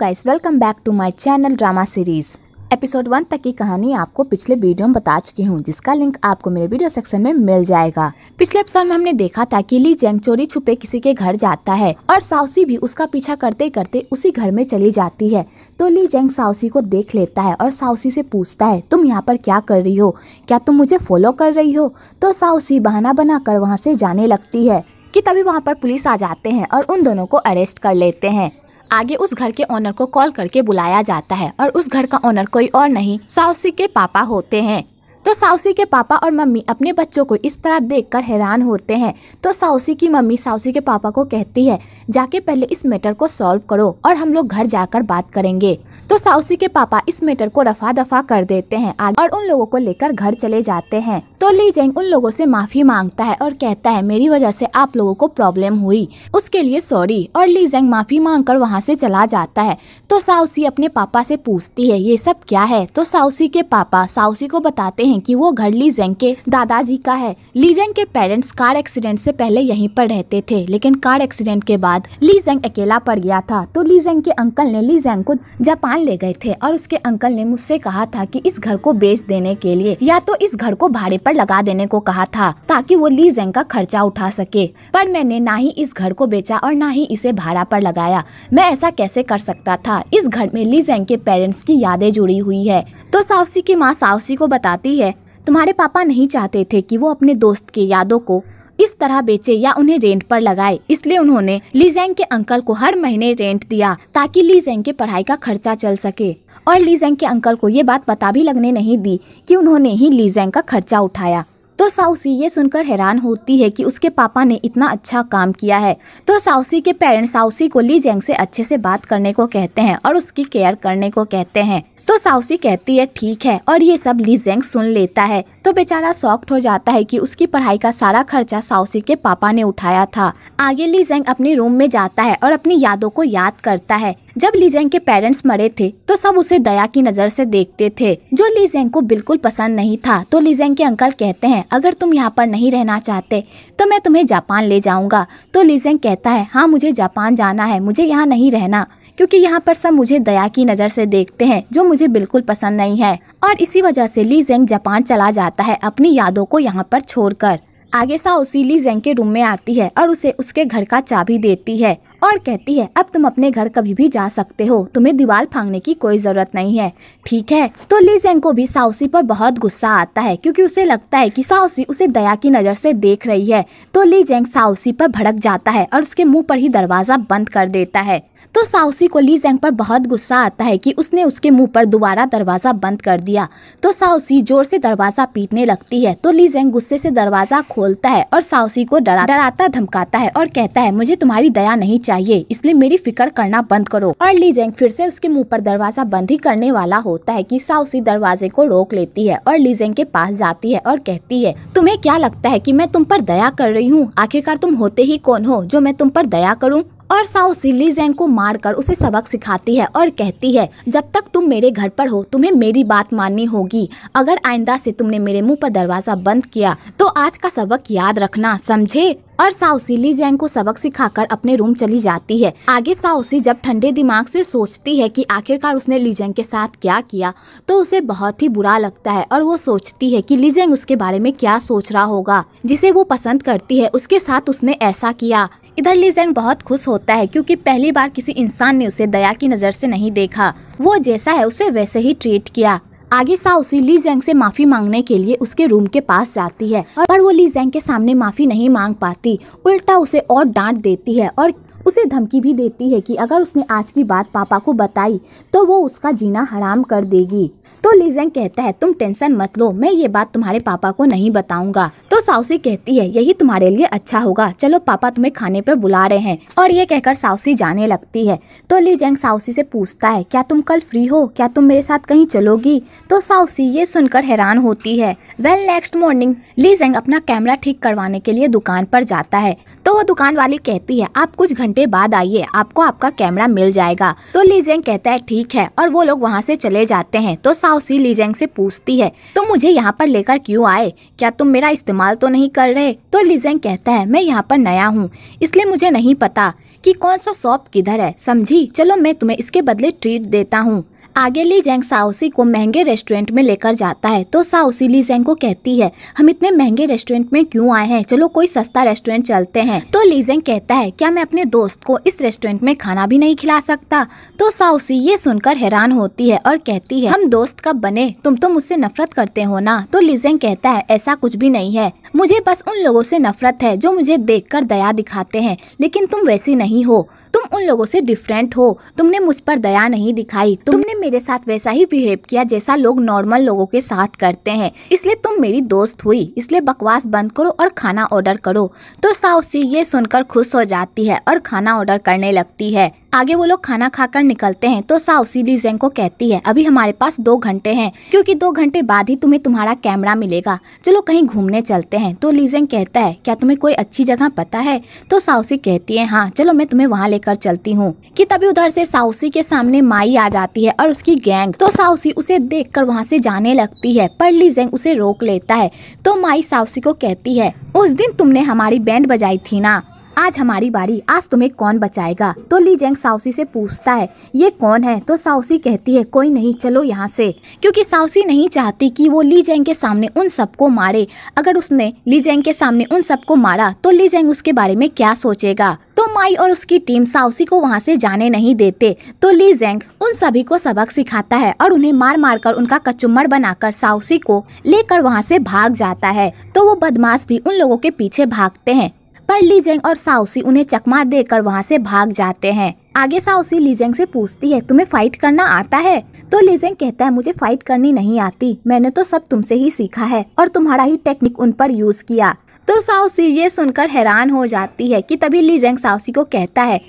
Guys welcome back to my channel drama series episode one तक की कहानी आपको पिछले वीडियो में बता चुकी हूँ जिसका लिंक आपको मेरे वीडियो सेक्शन में मिल जाएगा पिछले एपिसोड में हमने देखा था कि ली जेंग चोरी छुपे किसी के घर जाता है और साउसी भी उसका पीछा करते करते उसी घर में चली जाती है तो ली जेंग साउसी को देख लेता है और साउसी से पूछता है तुम यहाँ पर क्या कर रही हो क्या तुम मुझे फॉलो कर रही हो तो साउसी बहाना कर वहाँ से जाने लगती है कि तभी वहाँ पर पुलिस आ जाते हैं और उन दोनों को अरेस्ट कर लेते हैं आगे उस घर के ओनर को कॉल करके बुलाया जाता है और उस घर का ओनर कोई और नहीं साउसी के पापा होते हैं तो साउसी के पापा और मम्मी अपने बच्चों को इस तरह देखकर हैरान होते हैं तो साउसी की मम्मी साउसी के पापा को कहती है जाके पहले इस मैटर को सॉल्व करो और हम लोग घर जाकर बात करेंगे तो साउसी के पापा इस मैटर को रफा दफा कर देते हैं और उन लोगों को लेकर घर चले जाते हैं तो ली जेंग उन लोगों से माफी मांगता है और कहता है मेरी वजह से आप लोगों को प्रॉब्लम हुई उसके लिए सॉरी और ली जेंग माफी मांगकर वहाँ से चला जाता है तो साउसी अपने पापा से पूछती है ये सब क्या है तो साउसी के पापा साउसी को बताते हैं कि वो घर ली जेंग के दादाजी का है ली जेंग के पेरेंट्स कार एक्सीडेंट से पहले यहीं पर रहते थे लेकिन कार एक्सीडेंट के बाद ली जेंग अकेला पड़ गया था तो ली जेंग के अंकल ने ली जेंग को जापान ले गए थे और उसके अंकल ने मुझसे कहा था की इस घर को बेच देने के लिए या तो इस घर को भाड़े पर लगा देने को कहा था ताकि वो ली जेंग का खर्चा उठा सके पर मैंने ना ही इस घर को बेचा और ना ही इसे भाड़ा पर लगाया मैं ऐसा कैसे कर सकता था इस घर में ली जेंग के पेरेंट्स की यादें जुड़ी हुई है तो सावसी की माँ सावसी को बताती है तुम्हारे पापा नहीं चाहते थे कि वो अपने दोस्त की यादों को इस तरह बेचे या उन्हें रेंट पर लगाए इसलिए उन्होंने लीजेंग के अंकल को हर महीने रेंट दिया ताकि लीजेंग के पढ़ाई का खर्चा चल सके और लीजेंग के अंकल को ये बात पता भी लगने नहीं दी कि उन्होंने ही लीजेंग का खर्चा उठाया तो साउसी ये सुनकर हैरान होती है कि उसके पापा ने इतना अच्छा काम किया है तो साउसी के पेरेंट्स साउसी को ली जेंग से अच्छे से बात करने को कहते हैं और उसकी केयर करने को कहते हैं तो साउसी कहती है ठीक है और ये सब ली जेंग सुन लेता है तो बेचारा सॉक्ट हो जाता है कि उसकी पढ़ाई का सारा खर्चा साउसी के पापा ने उठाया था आगे लीजेंग अपने रूम में जाता है और अपनी यादों को याद करता है जब लीजेंग के पेरेंट्स मरे थे तो सब उसे दया की नज़र से देखते थे जो लीजेंग को बिल्कुल पसंद नहीं था तो लीजेंग के अंकल कहते हैं अगर तुम यहाँ पर नहीं रहना चाहते तो मैं तुम्हें जापान ले जाऊँगा तो लीजेंग कहता है हाँ मुझे जापान जाना है मुझे यहाँ नहीं रहना क्योंकि यहाँ पर सब मुझे दया की नज़र से देखते हैं जो मुझे बिल्कुल पसंद नहीं है और इसी वजह से ली जेंग जापान चला जाता है अपनी यादों को यहाँ पर छोड़कर आगे साउसी ली जेंग के रूम में आती है और उसे उसके घर का चाबी देती है और कहती है अब तुम अपने घर कभी भी जा सकते हो तुम्हें दीवार फांगने की कोई जरूरत नहीं है ठीक है तो ली जेंग को भी साउसी पर बहुत गुस्सा आता है क्योंकि उसे लगता है कि साउसी उसे दया की नज़र से देख रही है तो ली जेंग साउसी पर भड़क जाता है और उसके मुंह पर ही दरवाज़ा बंद कर देता है तो साउसी को ली जेंग पर बहुत गुस्सा आता है कि उसने उसके मुंह पर दोबारा दरवाज़ा बंद कर दिया तो साउसी जोर से दरवाज़ा पीटने लगती है तो ली जेंग गुस्से से दरवाज़ा खोलता है और साउसी को डरा डराता धमकाता है और कहता है मुझे तुम्हारी दया नहीं चाहिए इसलिए मेरी फिक्र करना बंद करो और ली जेंग फिर से उसके मुँह पर दरवाज़ा बंद ही करने वाला होता है की साउसी दरवाजे को रोक लेती है और ली जेंग के पास जाती है और कहती है तुम्हें क्या लगता है की मैं तुम पर दया कर रही हूँ आखिरकार तुम होते ही कौन हो जो मैं तुम पर दया करूँ और साओ सिलीजैन को मारकर उसे सबक सिखाती है और कहती है जब तक तुम मेरे घर पर हो तुम्हें मेरी बात माननी होगी अगर आइंदा से तुमने मेरे मुंह पर दरवाजा बंद किया तो आज का सबक याद रखना समझे और साउसी ली जैन को सबक सिखाकर अपने रूम चली जाती है आगे साउसी जब ठंडे दिमाग से सोचती है कि आखिरकार उसने लीजेंग के साथ क्या किया तो उसे बहुत ही बुरा लगता है और वो सोचती है कि लीजेंग उसके बारे में क्या सोच रहा होगा जिसे वो पसंद करती है उसके साथ उसने ऐसा किया इधर लीजेंग बहुत खुश होता है क्योंकि पहली बार किसी इंसान ने उसे दया की नज़र से नहीं देखा वो जैसा है उसे वैसे ही ट्रीट किया आगे सा उसी ली जेंग से माफी मांगने के लिए उसके रूम के पास जाती है पर वो ली जेंग के सामने माफी नहीं मांग पाती उल्टा उसे और डांट देती है और उसे धमकी भी देती है कि अगर उसने आज की बात पापा को बताई तो वो उसका जीना हराम कर देगी तो लीजेंग कहता है तुम टेंशन मत लो मैं ये बात तुम्हारे पापा को नहीं बताऊंगा तो साउसी कहती है यही तुम्हारे लिए अच्छा होगा चलो पापा तुम्हें खाने पर बुला रहे हैं और ये कहकर साउसी जाने लगती है तो लीजेंग साउसी से पूछता है क्या तुम कल फ्री हो क्या तुम मेरे साथ कहीं चलोगी तो साउसी ये सुनकर हैरान होती है वेल नेक्स्ट मॉर्निंग लीजेंग अपना कैमरा ठीक करवाने के लिए दुकान पर जाता है तो वो दुकान वाली कहती है आप कुछ घंटे बाद आइए आपको आपका कैमरा मिल जाएगा तो लीजेंग कहता है ठीक है और वो लोग वहाँ से चले जाते हैं तो साहसी लीजेंग से पूछती है तुम तो मुझे यहाँ पर लेकर क्यों आए क्या तुम मेरा इस्तेमाल तो नहीं कर रहे तो लीजेंग कहता है मैं यहाँ पर नया हूँ इसलिए मुझे नहीं पता कि कौन सा शॉप किधर है समझी चलो मैं तुम्हें इसके बदले ट्रीट देता हूँ आगे ली जैंग साउसी को महंगे रेस्टोरेंट में लेकर जाता है तो साउसी ली जैंग को कहती है हम इतने महंगे रेस्टोरेंट में क्यों आए हैं चलो कोई सस्ता रेस्टोरेंट चलते हैं तो ली जैंग कहता है क्या मैं अपने दोस्त को इस रेस्टोरेंट में खाना भी नहीं खिला सकता तो साउसी ये सुनकर हैरान होती है और कहती है हम दोस्त कब बने तुम तो मुझसे नफरत करते हो ना तो लीजेंग कहता है ऐसा कुछ भी नहीं है मुझे बस उन लोगों से नफरत है जो मुझे देखकर दया दिखाते हैं लेकिन तुम वैसी नहीं हो तुम उन लोगों से डिफरेंट हो तुमने मुझ पर दया नहीं दिखाई तुमने मेरे साथ वैसा ही बिहेव किया जैसा लोग नॉर्मल लोगों के साथ करते हैं इसलिए तुम मेरी दोस्त हुई इसलिए बकवास बंद करो और खाना ऑर्डर करो तो साउसी ये सुनकर खुश हो जाती है और खाना ऑर्डर करने लगती है आगे वो लोग खाना खाकर निकलते हैं तो साउ सीधी जेंग को कहती है अभी हमारे पास दो घंटे हैं क्योंकि दो घंटे बाद ही तुम्हें तुम्हारा कैमरा मिलेगा चलो कहीं घूमने चलते हैं तो लीजेंग कहता है क्या तुम्हें कोई अच्छी जगह पता है तो साउसी कहती है हाँ चलो मैं तुम्हें वहाँ लेकर चलती हूँ कि तभी उधर से साउसी के सामने माई आ जाती है और उसकी गैंग तो साउसी उसे देख कर वहाँ से जाने लगती है पर लीजेंग उसे रोक लेता है तो माई साउसी को कहती है उस दिन तुमने हमारी बैंड बजाई थी ना आज हमारी बारी आज तुम्हें कौन बचाएगा तो ली जेंग साउसी से पूछता है ये कौन है तो साउसी कहती है कोई नहीं चलो यहाँ से क्योंकि साउसी नहीं चाहती कि वो ली जेंग के सामने उन सबको मारे अगर उसने ली जेंग के सामने उन सबको मारा तो ली जेंग उसके बारे में क्या सोचेगा तो माई और उसकी टीम साउसी को वहाँ से जाने नहीं देते तो ली जेंग उन सभी को सबक सिखाता है और उन्हें मार मार कर उनका कचुम्बर बनाकर साउसी को लेकर वहाँ से भाग जाता है तो वो बदमाश भी उन लोगों के पीछे भागते हैं पर लीजेंग और साउसी उन्हें चकमा देकर वहाँ से भाग जाते हैं आगे साउसी लीजेंग से पूछती है तुम्हें फाइट करना आता है तो लीजेंग कहता है मुझे फाइट करनी नहीं आती मैंने तो सब तुमसे ही सीखा है और तुम्हारा ही टेक्निक उन पर यूज किया तो साउसी ये सुनकर हैरान हो जाती है कि तभी लीजेंग साउसी को कहता है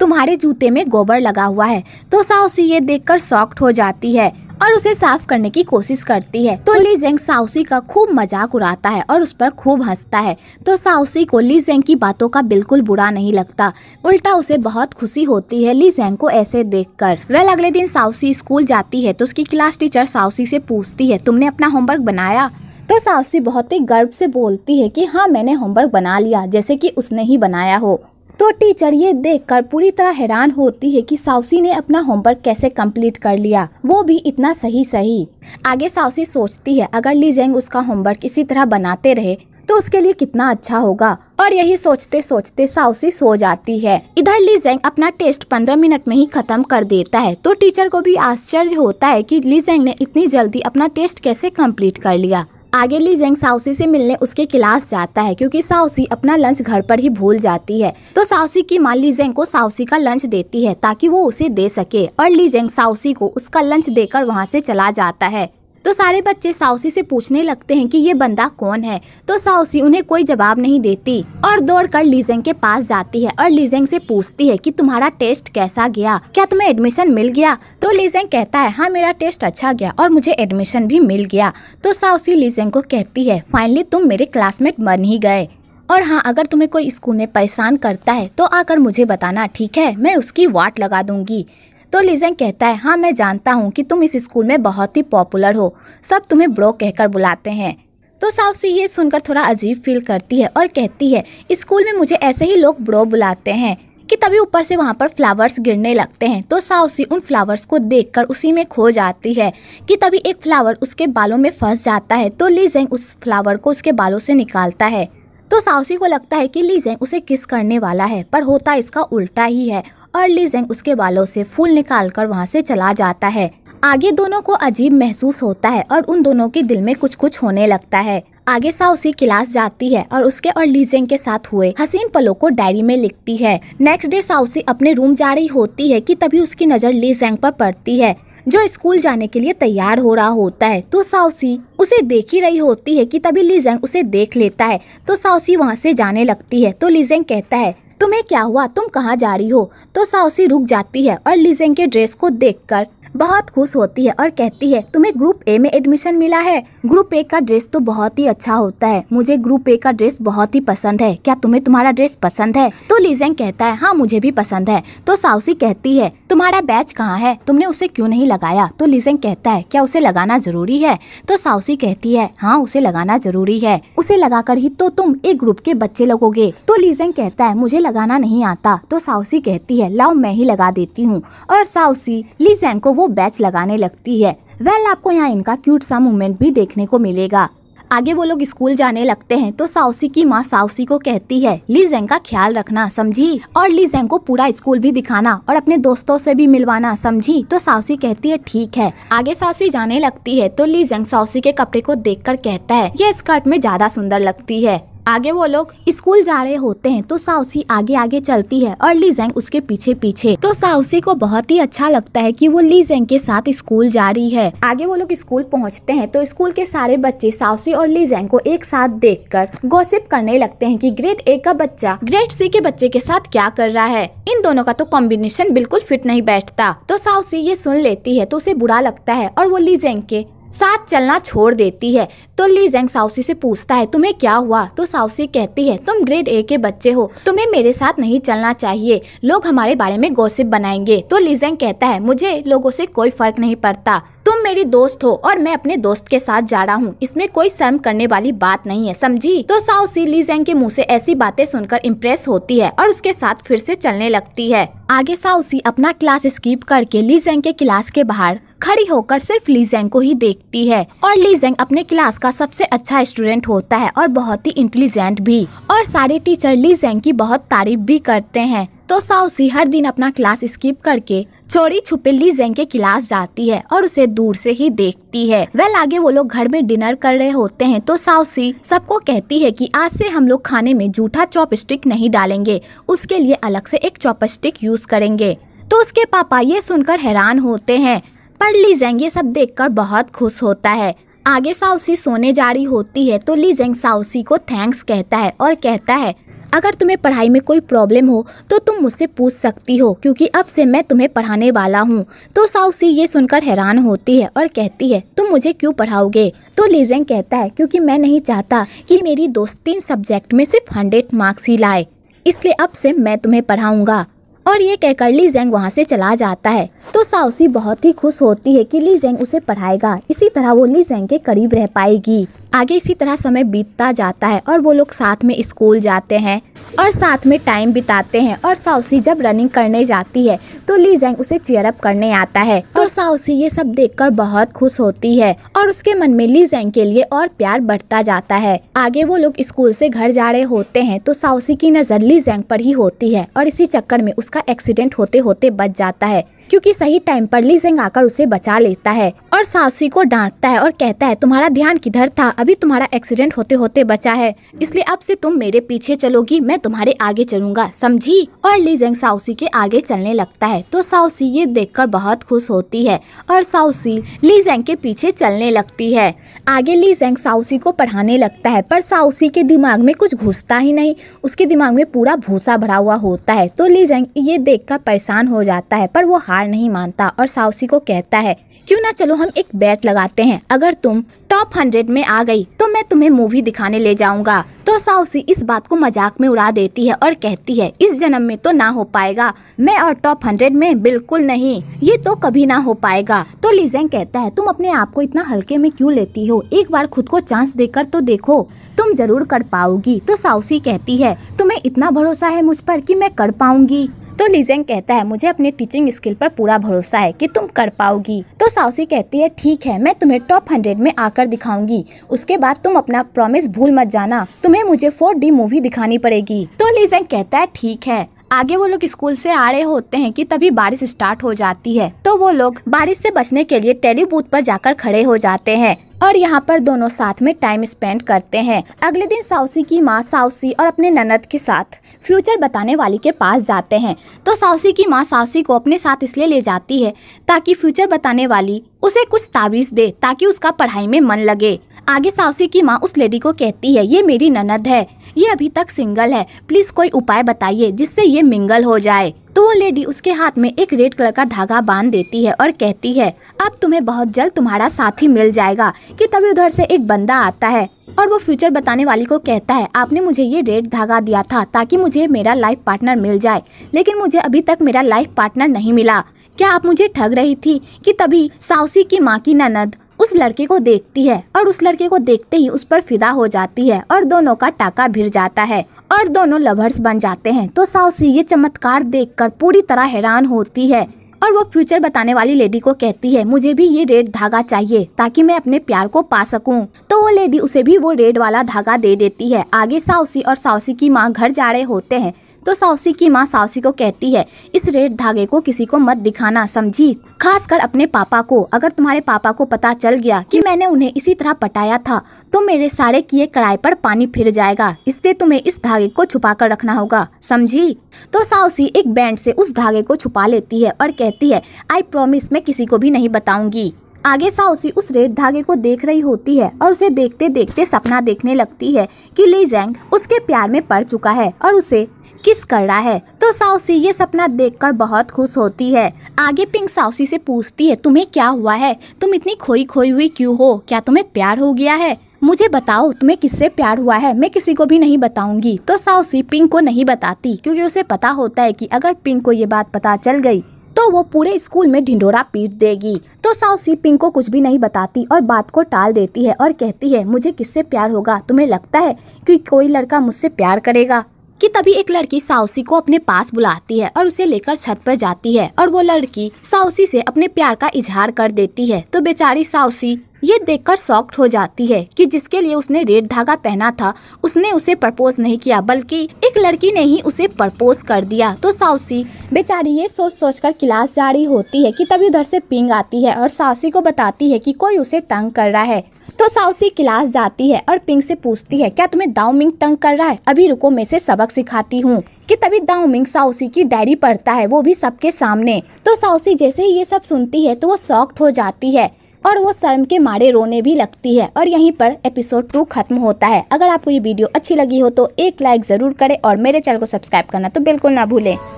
तुम्हारे जूते में गोबर लगा हुआ है तो साउसी ये देखकर शॉक्ट हो जाती है और उसे साफ करने की कोशिश करती है तो ली जेंग साउसी का खूब मजाक उड़ाता है और उस पर खूब हंसता है तो साउसी को ली जेंग की बातों का बिल्कुल बुरा नहीं लगता उल्टा उसे बहुत खुशी होती है ली जेंग को ऐसे देख कर वेल अगले दिन साउसी स्कूल जाती है तो उसकी क्लास टीचर साउसी से पूछती है तुमने अपना होमवर्क बनाया तो साउसी बहुत ही गर्व से बोलती है कि हाँ मैंने होमवर्क बना लिया जैसे कि उसने ही बनाया हो तो टीचर ये देखकर पूरी तरह हैरान होती है कि साउसी ने अपना होमवर्क कैसे कंप्लीट कर लिया वो भी इतना सही सही आगे साउसी सोचती है अगर लीजेंग उसका होमवर्क इसी तरह बनाते रहे तो उसके लिए कितना अच्छा होगा और यही सोचते सोचते साउसी सो जाती है इधर लीजेंग अपना टेस्ट पंद्रह मिनट में ही खत्म कर देता है तो टीचर को भी आश्चर्य होता है कि लीजेंग ने इतनी जल्दी अपना टेस्ट कैसे कंप्लीट कर लिया ली जेंग साउसी से मिलने उसके क्लास जाता है क्योंकि साउसी अपना लंच घर पर ही भूल जाती है तो साउसी की माँ ली जेंग को साउसी का लंच देती है ताकि वो उसे दे सके और ली जेंग साउसी को उसका लंच देकर वहाँ से चला जाता है तो सारे बच्चे साउसी से पूछने लगते हैं कि ये बंदा कौन है तो साउसी उन्हें कोई जवाब नहीं देती और दौड़ कर लीजेंग के पास जाती है और लीजेंग से पूछती है कि तुम्हारा टेस्ट कैसा गया क्या तुम्हें एडमिशन मिल गया तो लीजेंग कहता है हाँ मेरा टेस्ट अच्छा गया और मुझे एडमिशन भी मिल गया तो साउसी लीजेंग को कहती है फाइनली तुम मेरे क्लासमेट बन ही गए और हाँ अगर तुम्हें कोई स्कूल में परेशान करता है तो आकर मुझे बताना ठीक है मैं उसकी वाट लगा दूंगी तो लिजेंग कहता है हाँ मैं जानता हूँ कि तुम इस स्कूल में बहुत ही पॉपुलर हो सब तुम्हें ब्रो कहकर बुलाते हैं तो साउसी ये सुनकर थोड़ा अजीब फील करती है और कहती है स्कूल में मुझे ऐसे ही लोग ब्रो बुलाते हैं कि तभी ऊपर से वहाँ पर फ्लावर्स गिरने लगते हैं तो साउसी उन फ्लावर्स को देखकर उसी में खो जाती है कि तभी एक फ्लावर उसके बालों में फंस जाता है तो लीजेंग उस फ्लावर को उसके बालों से निकालता है तो साउसी को लगता है कि लीजेंग उसे किस करने वाला है पर होता इसका उल्टा ही है और लीजेंग उसके बालों से फूल निकाल कर वहाँ से चला जाता है आगे दोनों को अजीब महसूस होता है और उन दोनों के दिल में कुछ कुछ होने लगता है आगे सा उसी क्लास जाती है और उसके और लीजेंग के साथ हुए हसीन पलों को डायरी में लिखती है नेक्स्ट डे साउसी अपने रूम जा रही होती है कि तभी उसकी नज़र लीजेंग पर पड़ती है जो स्कूल जाने के लिए तैयार हो रहा होता है तो साउसी उसे देख ही रही होती है कि तभी लीजेंग उसे देख लेता है तो साउसी वहाँ से जाने लगती है तो लीजेंग कहता है तुम्हें क्या हुआ तुम कहाँ जा रही हो तो साउसी रुक जाती है और लिजेंग के ड्रेस को देखकर बहुत खुश होती है और कहती है तुम्हें ग्रुप ए में एडमिशन मिला है ग्रुप ए का ड्रेस तो बहुत ही अच्छा होता है मुझे ग्रुप ए का ड्रेस बहुत ही पसंद है क्या तुम्हें तुम्हारा ड्रेस पसंद है तो लीजेंग कहता है हाँ मुझे भी पसंद है तो साउसी कहती है तुम्हारा बैच कहाँ है तुमने उसे क्यों नहीं लगाया तो लीजेंग कहता है क्या उसे लगाना जरूरी है तो साउसी कहती है हाँ उसे लगाना जरूरी है उसे लगाकर ही तो तुम एक ग्रुप के बच्चे लगोगे तो लीजेंग कहता है मुझे लगाना नहीं आता तो साउसी कहती है लाओ मैं ही लगा देती हूँ और साउसी लीजेंग को वो बैच लगाने लगती है वेल आपको यहाँ इनका क्यूट सा मूवमेंट भी देखने को मिलेगा आगे वो लोग स्कूल जाने लगते हैं तो साउसी की माँ साउसी को कहती है ली जेंग का ख्याल रखना समझी और ली जेंग को पूरा स्कूल भी दिखाना और अपने दोस्तों से भी मिलवाना समझी तो साउसी कहती है ठीक है आगे साउसी जाने लगती है तो ली जेंग साउसी के कपड़े को देखकर कहता है ये स्कर्ट में ज्यादा सुंदर लगती है आगे वो लोग स्कूल जा रहे होते हैं तो साउसी आगे आगे चलती है और लीजेंग उसके पीछे पीछे तो साउसी को बहुत ही अच्छा लगता है कि वो लीजेंग के साथ स्कूल जा रही है आगे वो लोग स्कूल पहुंचते हैं तो स्कूल के सारे बच्चे साउसी और लीजेंग को एक साथ देखकर गॉसिप करने लगते हैं कि ग्रेड ए का बच्चा ग्रेड सी के बच्चे के साथ क्या कर रहा है इन दोनों का तो कॉम्बिनेशन बिल्कुल फिट नहीं बैठता तो साउसी ये सुन लेती है तो उसे बुरा लगता है और वो लीजेंग के साथ चलना छोड़ देती है तो ली जेंग साउसी से पूछता है तुम्हें क्या हुआ तो साउसी कहती है तुम ग्रेड ए के बच्चे हो तुम्हें मेरे साथ नहीं चलना चाहिए लोग हमारे बारे में गोसिप बनाएंगे तो ली जेंग कहता है मुझे लोगों से कोई फर्क नहीं पड़ता तुम मेरी दोस्त हो और मैं अपने दोस्त के साथ जा रहा हूँ इसमें कोई शर्म करने वाली बात नहीं है समझी तो साउसी ली जैंग के मुँह ऐसी ऐसी बातें सुनकर इम्प्रेस होती है और उसके साथ फिर से चलने लगती है आगे साउसी अपना क्लास स्कीप करके ली जैंग के क्लास के बाहर खड़ी होकर सिर्फ लीजेंग को ही देखती है और लीजेंग अपने क्लास का सबसे अच्छा स्टूडेंट होता है और बहुत ही इंटेलिजेंट भी और सारे टीचर लीजेंग की बहुत तारीफ भी करते हैं तो साउसी हर दिन अपना क्लास स्किप करके चोरी छुपे ली जेंग के क्लास जाती है और उसे दूर से ही देखती है वेल आगे वो लोग घर में डिनर कर रहे होते हैं तो साउसी सबको कहती है कि आज से हम लोग खाने में जूठा चॉपस्टिक नहीं डालेंगे उसके लिए अलग से एक चॉपस्टिक यूज करेंगे तो उसके पापा ये सुनकर हैरान होते हैं पर लीजेंग ये सब कर बहुत खुश होता है आगे साउसी सोने जा रही होती है तो लीजेंग साउसी को थैंक्स कहता है और कहता है अगर तुम्हें पढ़ाई में कोई प्रॉब्लम हो तो तुम मुझसे पूछ सकती हो क्योंकि अब से मैं तुम्हें पढ़ाने वाला हूँ तो साउसी ये सुनकर हैरान होती है और कहती है तुम मुझे क्यों पढ़ाओगे तो लीजेंग कहता है क्योंकि मैं नहीं चाहता कि मेरी दोस्त तीन सब्जेक्ट में सिर्फ हंड्रेड मार्क्स ही लाए इसलिए अब से मैं तुम्हें पढ़ाऊंगा और ये कहकर ली जेंग वहाँ से चला जाता है तो साउसी बहुत ही खुश होती है कि ली जेंग उसे पढ़ाएगा इसी तरह वो ली जेंग के करीब रह पाएगी आगे इसी तरह समय बीतता जाता है और वो लोग साथ में स्कूल जाते हैं और साथ में टाइम बिताते हैं और साउसी जब रनिंग करने जाती है तो ली जैंग उसे अप करने आता है तो साउसी ये सब देखकर बहुत खुश होती है और उसके मन में ली जैंग के लिए और प्यार बढ़ता जाता है आगे वो लोग स्कूल से घर जा रहे होते हैं तो साउसी की नज़र ली जैंग पर ही होती है और इसी चक्कर में उसका एक्सीडेंट होते होते बच जाता है क्योंकि सही टाइम पर ली सिंह आकर उसे बचा लेता है और सासी को डांटता है और कहता है तुम्हारा ध्यान किधर था अभी तुम्हारा एक्सीडेंट होते होते बचा है इसलिए अब से तुम मेरे पीछे चलोगी मैं तुम्हारे आगे चलूंगा समझी और ली जेंग साउसी के आगे चलने लगता है तो साउसी ये देखकर बहुत खुश होती है और साउसी ली जेंग के पीछे चलने लगती है आगे ली जेंग साउसी को पढ़ाने लगता है पर साउसी के दिमाग में कुछ घुसता ही नहीं उसके दिमाग में पूरा भूसा भरा हुआ होता है तो ली जेंग ये देख परेशान हो जाता है पर वो हार हार नहीं मानता और साउसी को कहता है क्यों ना चलो हम एक बैट लगाते हैं अगर तुम टॉप हंड्रेड में आ गई तो मैं तुम्हें मूवी दिखाने ले जाऊंगा तो साउसी इस बात को मजाक में उड़ा देती है और कहती है इस जन्म में तो ना हो पाएगा मैं और टॉप हंड्रेड में बिल्कुल नहीं ये तो कभी ना हो पाएगा तो लिजेंग कहता है तुम अपने आप को इतना हल्के में क्यों लेती हो एक बार खुद को चांस देकर तो देखो तुम जरूर कर पाओगी तो साउसी कहती है तुम्हें इतना भरोसा है मुझ पर कि मैं कर पाऊंगी तो लिजेंग कहता है मुझे अपनी टीचिंग स्किल पर पूरा भरोसा है कि तुम कर पाओगी तो साउसी कहती है ठीक है मैं तुम्हें टॉप हंड्रेड में आकर दिखाऊंगी उसके बाद तुम अपना प्रॉमिस भूल मत जाना तुम्हें मुझे फोर मूवी दिखानी पड़ेगी तो लिजेंग कहता है ठीक है आगे वो लोग स्कूल से आ रहे होते हैं कि तभी बारिश स्टार्ट हो जाती है तो वो लोग बारिश से बचने के लिए टेली बूथ पर जाकर खड़े हो जाते हैं और यहाँ पर दोनों साथ में टाइम स्पेंड करते हैं अगले दिन साउसी की माँ साउसी और अपने ननद के साथ फ्यूचर बताने वाली के पास जाते हैं तो साउसी की माँ साउसी को अपने साथ इसलिए ले जाती है ताकि फ्यूचर बताने वाली उसे कुछ ताबीज दे ताकि उसका पढ़ाई में मन लगे आगे सावसी की माँ उस लेडी को कहती है ये मेरी ननद है ये अभी तक सिंगल है प्लीज कोई उपाय बताइए जिससे ये मिंगल हो जाए तो वो लेडी उसके हाथ में एक रेड कलर का धागा बांध देती है और कहती है अब तुम्हें बहुत जल्द तुम्हारा साथी मिल जाएगा कि तभी उधर से एक बंदा आता है और वो फ्यूचर बताने वाली को कहता है आपने मुझे ये रेड धागा दिया था ताकि मुझे मेरा लाइफ पार्टनर मिल जाए लेकिन मुझे अभी तक मेरा लाइफ पार्टनर नहीं मिला क्या आप मुझे ठग रही थी कि तभी साउसी की माँ की ननद उस लड़के को देखती है और उस लड़के को देखते ही उस पर फिदा हो जाती है और दोनों का टाका भिड़ जाता है और दोनों लवर्स बन जाते हैं तो साउसी ये चमत्कार कर पूरी तरह हैरान होती है और वो फ्यूचर बताने वाली लेडी को कहती है मुझे भी ये रेड धागा चाहिए ताकि मैं अपने प्यार को पा सकूं। तो वो लेडी उसे भी वो रेड वाला धागा दे देती है आगे साउसी और साउसी की माँ घर जा रहे होते हैं तो साउसी की माँ साउसी को कहती है इस रेड धागे को किसी को मत दिखाना समझी खासकर अपने पापा को अगर तुम्हारे पापा को पता चल गया कि मैंने उन्हें इसी तरह पटाया था तो मेरे सारे किए कड़ाई पर पानी फिर जाएगा इसलिए तुम्हें इस धागे को छुपा कर रखना होगा समझी तो साउसी एक बैंड से उस धागे को छुपा लेती है और कहती है आई प्रोमिस मैं किसी को भी नहीं बताऊंगी आगे साउसी उस रेड धागे को देख रही होती है और उसे देखते देखते सपना देखने लगती है कि ली जैंग उसके प्यार में पड़ चुका है और उसे किस कर रहा है तो साउसी ये सपना देखकर बहुत खुश होती है आगे पिंक साउसी से पूछती है तुम्हें क्या हुआ है तुम इतनी खोई खोई हुई क्यों हो क्या तुम्हें प्यार हो गया है मुझे बताओ तुम्हें किससे प्यार हुआ है मैं किसी को भी नहीं बताऊंगी तो साउसी पिंक को नहीं बताती क्योंकि उसे पता होता है कि अगर पिंक को ये बात पता चल गई तो वो पूरे स्कूल में ढिंडोरा पीट देगी तो साउसी पिंक को कुछ भी नहीं बताती और बात को टाल देती है और कहती है मुझे किससे प्यार होगा तुम्हें लगता है कि कोई लड़का मुझसे प्यार करेगा कि तभी एक लड़की साउसी को अपने पास बुलाती है और उसे लेकर छत पर जाती है और वो लड़की साउसी से अपने प्यार का इजहार कर देती है तो बेचारी साउसी ये देखकर सॉक्ट हो जाती है कि जिसके लिए उसने रेड धागा पहना था उसने उसे प्रपोज नहीं किया बल्कि एक लड़की ने ही उसे प्रपोज कर दिया तो साउसी बेचारी ये सोच सोच कर क्लास जा रही होती है कि तभी उधर से पिंग आती है और साउसी को बताती है कि कोई उसे तंग कर रहा है तो साउसी क्लास जाती है और पिंग से पूछती है क्या तुम्हें दाऊ मिंग तंग कर रहा है अभी रुको मैं से सबक सिखाती हूँ कि तभी दाऊ मिंग साउसी की डायरी पढ़ता है वो भी सबके सामने तो साउसी जैसे ही ये सब सुनती है तो वो सॉक्ट हो जाती है और वो शर्म के मारे रोने भी लगती है और यहीं पर एपिसोड टू खत्म होता है अगर आपको ये वीडियो अच्छी लगी हो तो एक लाइक ज़रूर करें और मेरे चैनल को सब्सक्राइब करना तो बिल्कुल ना भूलें